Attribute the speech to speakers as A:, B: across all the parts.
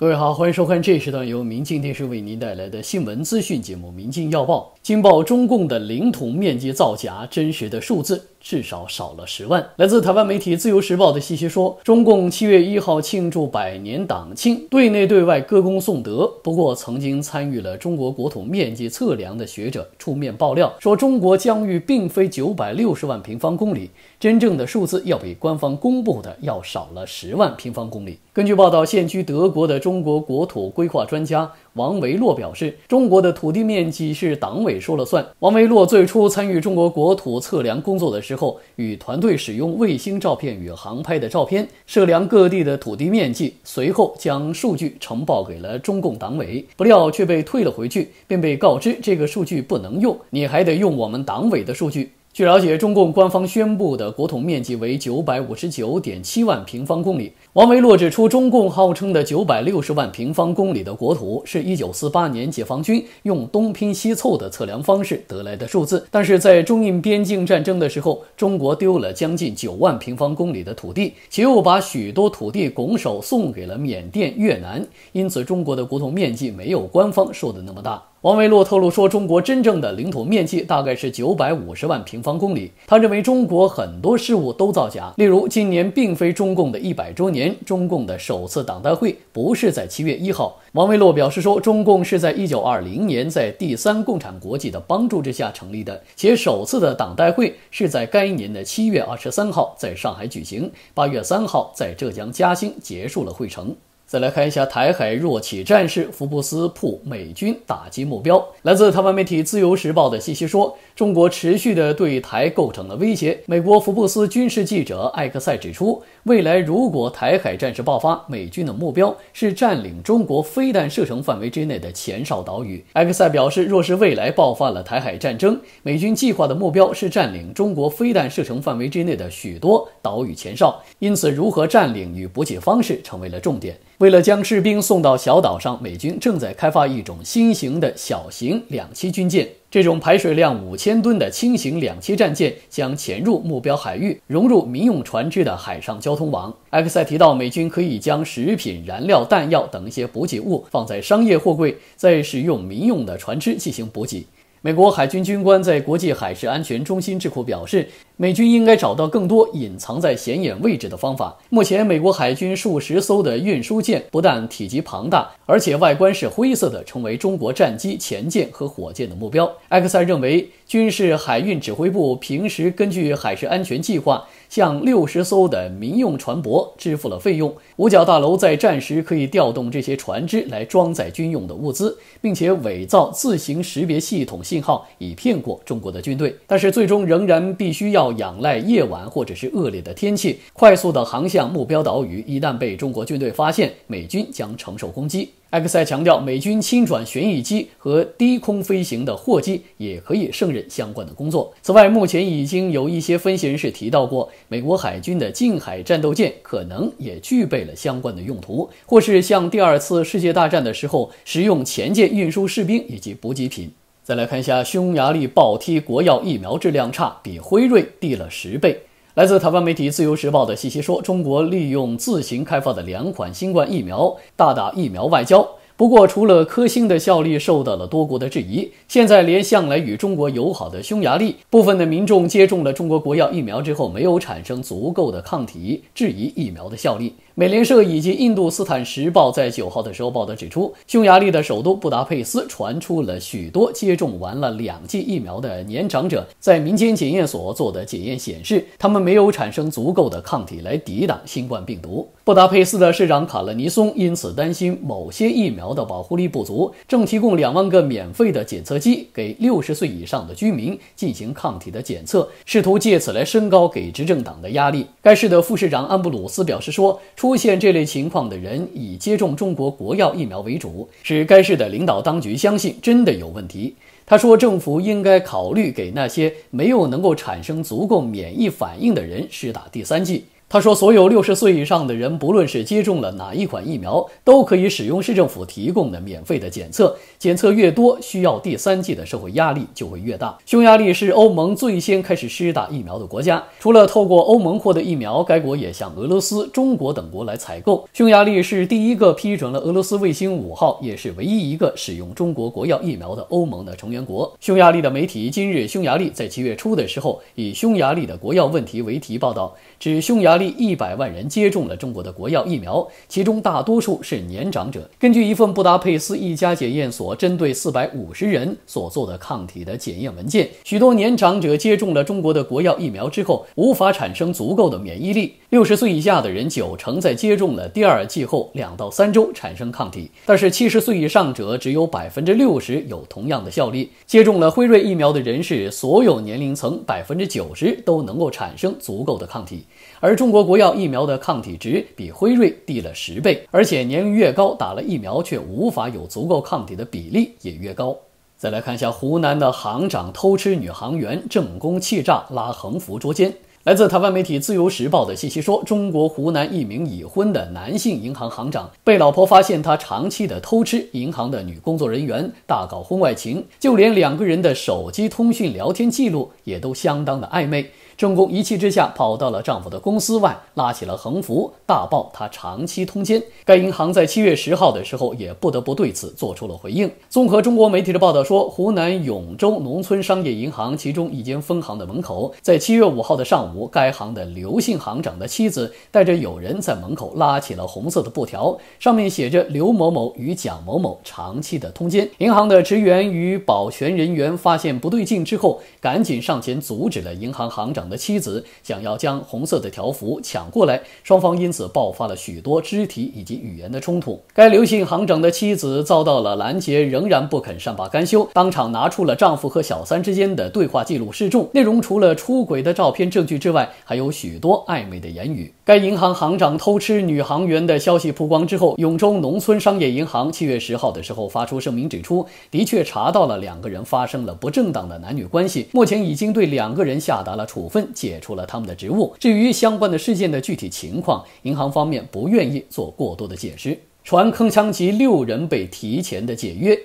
A: 各位好，欢迎收看这一时段由明镜电视为您带来的新闻资讯节目《明镜要报》。惊爆中共的领土面积造假，真实的数字。至少少了十万。来自台湾媒体《自由时报》的信息说，中共七月一号庆祝百年党庆，对内对外歌功颂德。不过，曾经参与了中国国土面积测量的学者出面爆料说，中国疆域并非九百六十万平方公里，真正的数字要比官方公布的要少了十万平方公里。根据报道，现居德国的中国国土规划专家王维洛表示，中国的土地面积是党委说了算。王维洛最初参与中国国土测量工作的是。之后，与团队使用卫星照片与航拍的照片，测量各地的土地面积，随后将数据呈报给了中共党委，不料却被退了回去，并被告知这个数据不能用，你还得用我们党委的数据。据了解，中共官方宣布的国土面积为九百五十九点七万平方公里。王维洛指出，中共号称的九百六十万平方公里的国土，是一九四八年解放军用东拼西凑的测量方式得来的数字。但是在中印边境战争的时候，中国丢了将近九万平方公里的土地，且又把许多土地拱手送给了缅甸、越南，因此中国的国土面积没有官方说的那么大。王维洛透露说，中国真正的领土面积大概是九百五十万平方公里。他认为中国很多事物都造假，例如今年并非中共的一百周年，中共的首次党代会不是在七月一号。王维洛表示说，中共是在一九二零年在第三共产国际的帮助之下成立的，且首次的党代会是在该年的七月二十三号在上海举行，八月三号在浙江嘉兴结束了会程。再来看一下台海若起战事，福布斯曝美军打击目标。来自台湾媒体《自由时报》的信息说，中国持续的对台构成了威胁。美国福布斯军事记者艾克赛指出，未来如果台海战事爆发，美军的目标是占领中国非弹射程范围之内的前哨岛屿。艾克赛表示，若是未来爆发了台海战争，美军计划的目标是占领中国非弹射程范围之内的许多。岛屿前哨，因此如何占领与补给方式成为了重点。为了将士兵送到小岛上，美军正在开发一种新型的小型两栖军舰。这种排水量五千吨的轻型两栖战舰将潜入目标海域，融入民用船只的海上交通网。埃克塞提到，美军可以将食品、燃料、弹药等一些补给物放在商业货柜，再使用民用的船只进行补给。美国海军军官在国际海事安全中心智库表示，美军应该找到更多隐藏在显眼位置的方法。目前，美国海军数十艘的运输舰不但体积庞大，而且外观是灰色的，成为中国战机、潜艇和火箭的目标。埃克塞认为，军事海运指挥部平时根据海事安全计划。向六十艘的民用船舶支付了费用。五角大楼在战时可以调动这些船只来装载军用的物资，并且伪造自行识别系统信号，以骗过中国的军队。但是最终仍然必须要仰赖夜晚或者是恶劣的天气，快速的航向目标岛屿。一旦被中国军队发现，美军将承受攻击。埃克赛强调，美军轻转旋翼机和低空飞行的货机也可以胜任相关的工作。此外，目前已经有一些分析人士提到过，美国海军的近海战斗舰可能也具备了相关的用途，或是像第二次世界大战的时候使用前舰运输士兵以及补给品。再来看一下，匈牙利暴踢国药疫苗质量差，比辉瑞低了十倍。来自台湾媒体《自由时报》的信息说，中国利用自行开发的两款新冠疫苗，大打疫苗外交。不过，除了科兴的效力受到了多国的质疑，现在连向来与中国友好的匈牙利部分的民众接种了中国国药疫苗之后，没有产生足够的抗体，质疑疫苗的效力。美联社以及印度斯坦时报在九号的时候报道指出，匈牙利的首都布达佩斯传出了许多接种完了两剂疫苗的年长者，在民间检验所做的检验显示，他们没有产生足够的抗体来抵挡新冠病毒。布达佩斯的市长卡勒尼松因此担心某些疫苗。的保护力不足，正提供两万个免费的检测机给六十岁以上的居民进行抗体的检测，试图借此来升高给执政党的压力。该市的副市长安布鲁斯表示说，出现这类情况的人以接种中国国药疫苗为主，使该市的领导当局相信真的有问题。他说，政府应该考虑给那些没有能够产生足够免疫反应的人施打第三剂。他说，所有六十岁以上的人，不论是接种了哪一款疫苗，都可以使用市政府提供的免费的检测。检测越多，需要第三剂的社会压力就会越大。匈牙利是欧盟最先开始施打疫苗的国家，除了透过欧盟获得疫苗，该国也向俄罗斯、中国等国来采购。匈牙利是第一个批准了俄罗斯卫星五号，也是唯一一个使用中国国药疫苗的欧盟的成员国。匈牙利的媒体今日，匈牙利在七月初的时候，以匈牙利的国药问题为题报道，指匈牙。利。近一百万人接种了中国的国药疫苗，其中大多数是年长者。根据一份布达佩斯一家检验所针对四百五十人所做的抗体的检验文件，许多年长者接种了中国的国药疫苗之后无法产生足够的免疫力。六十岁以下的人九成在接种了第二剂后两到三周产生抗体，但是七十岁以上者只有百分之六十有同样的效力。接种了辉瑞疫苗的人士，所有年龄层百分之九十都能够产生足够的抗体。而中国国药疫苗的抗体值比辉瑞低了十倍，而且年龄越高，打了疫苗却无法有足够抗体的比例也越高。再来看一下湖南的行长偷吃女航员，正宫气炸拉横幅捉奸。来自台湾媒体《自由时报》的信息说，中国湖南一名已婚的男性银行行长被老婆发现他长期的偷吃银行的女工作人员，大搞婚外情，就连两个人的手机通讯聊天记录也都相当的暧昧。郑工一气之下跑到了丈夫的公司外，拉起了横幅，大爆他长期通奸。该银行在七月十号的时候也不得不对此做出了回应。综合中国媒体的报道说，湖南永州农村商业银行其中一间分行的门口，在七月五号的上午，该行的刘姓行长的妻子带着友人在门口拉起了红色的布条，上面写着“刘某某与蒋某某长期的通奸”。银行的职员与保全人员发现不对劲之后，赶紧上前阻止了银行行长。的妻子想要将红色的条幅抢过来，双方因此爆发了许多肢体以及语言的冲突。该留信行长的妻子遭到了拦截，仍然不肯善罢甘休，当场拿出了丈夫和小三之间的对话记录示众。内容除了出轨的照片证据之外，还有许多暧昧的言语。该银行行长偷吃女行员的消息曝光之后，永州农村商业银行七月十号的时候发出声明指出，的确查到了两个人发生了不正当的男女关系，目前已经对两个人下达了处分。解除了他们的职务。至于相关的事件的具体情况，银行方面不愿意做过多的解释。船铿锵集六人被提前的解约。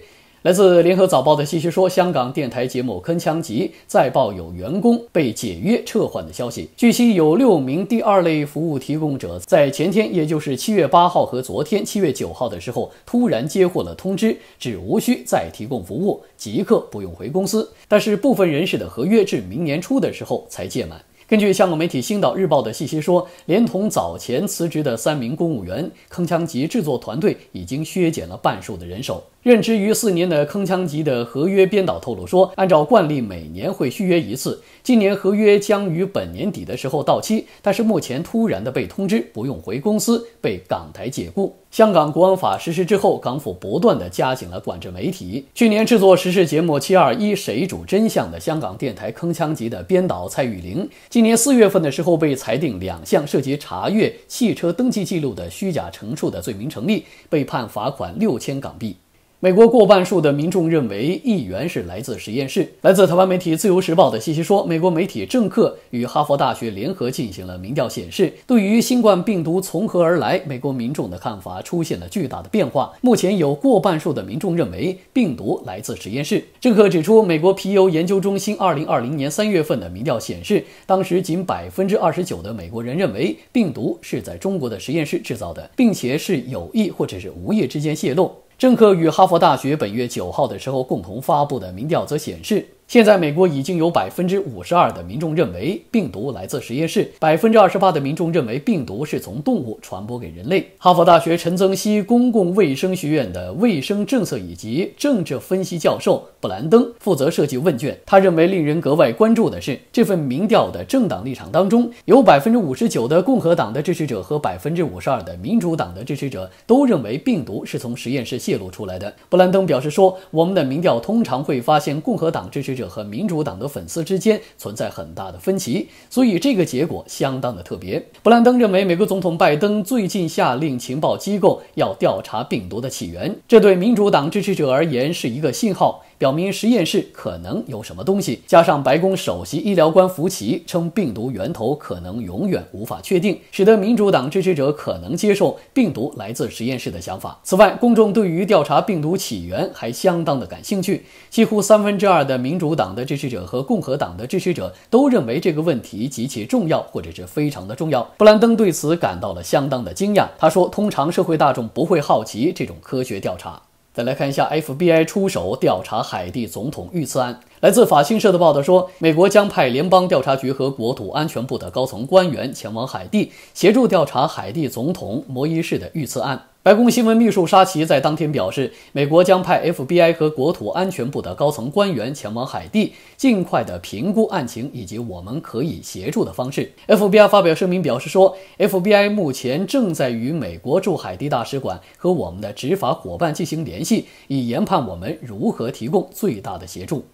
A: 来自联合早报的信息说，香港电台节目《铿锵集》再曝有员工被解约撤换的消息。据悉，有六名第二类服务提供者在前天，也就是七月八号和昨天七月九号的时候，突然接获了通知，只无需再提供服务，即刻不用回公司。但是部分人士的合约至明年初的时候才届满。根据香港媒体《星岛日报》的信息说，连同早前辞职的三名公务员，《铿锵集》制作团队已经削减了半数的人手。任职于四年的铿锵级的合约编导透露说，按照惯例每年会续约一次，今年合约将于本年底的时候到期。但是目前突然的被通知不用回公司，被港台解雇。香港国安法实施之后，港府不断的加紧了管制媒体。去年制作时事节目《七二一谁主真相》的香港电台铿锵级的编导蔡玉玲，今年四月份的时候被裁定两项涉及查阅汽车登记记录的虚假陈述的罪名成立，被判罚款六千港币。美国过半数的民众认为，议员是来自实验室。来自台湾媒体《自由时报》的信息说，美国媒体政客与哈佛大学联合进行了民调，显示对于新冠病毒从何而来，美国民众的看法出现了巨大的变化。目前有过半数的民众认为病毒来自实验室。政客指出，美国皮尤研究中心二零二零年三月份的民调显示，当时仅百分之二十九的美国人认为病毒是在中国的实验室制造的，并且是有意或者是无意之间泄露。政客与哈佛大学本月九号的时候共同发布的民调则显示，现在美国已经有百分之五十二的民众认为病毒来自实验室，百分之二十八的民众认为病毒是从动物传播给人类。哈佛大学陈曾熙公共卫生学院的卫生政策以及政治分析教授。布兰登负责设计问卷。他认为，令人格外关注的是，这份民调的政党立场当中，有百分之五十九的共和党的支持者和百分之五十二的民主党的支持者都认为病毒是从实验室泄露出来的。布兰登表示说：“我们的民调通常会发现共和党支持者和民主党的粉丝之间存在很大的分歧，所以这个结果相当的特别。”布兰登认为，美国总统拜登最近下令情报机构要调查病毒的起源，这对民主党支持者而言是一个信号。表明实验室可能有什么东西。加上白宫首席医疗官福奇称病毒源头可能永远无法确定，使得民主党支持者可能接受病毒来自实验室的想法。此外，公众对于调查病毒起源还相当的感兴趣，几乎三分之二的民主党的支持者和共和党的支持者都认为这个问题极其重要或者是非常的重要。布兰登对此感到了相当的惊讶，他说：“通常社会大众不会好奇这种科学调查。”再来看一下 FBI 出手调查海地总统遇刺案。来自法新社的报道说，美国将派联邦调查局和国土安全部的高层官员前往海地，协助调查海地总统摩伊士的遇刺案。白宫新闻秘书沙奇在当天表示，美国将派 FBI 和国土安全部的高层官员前往海地，尽快的评估案情以及我们可以协助的方式。FBI 发表声明表示说，FBI 目前正在与美国驻海地大使馆和我们的执法伙伴进行联系，以研判我们如何提供最大的协助。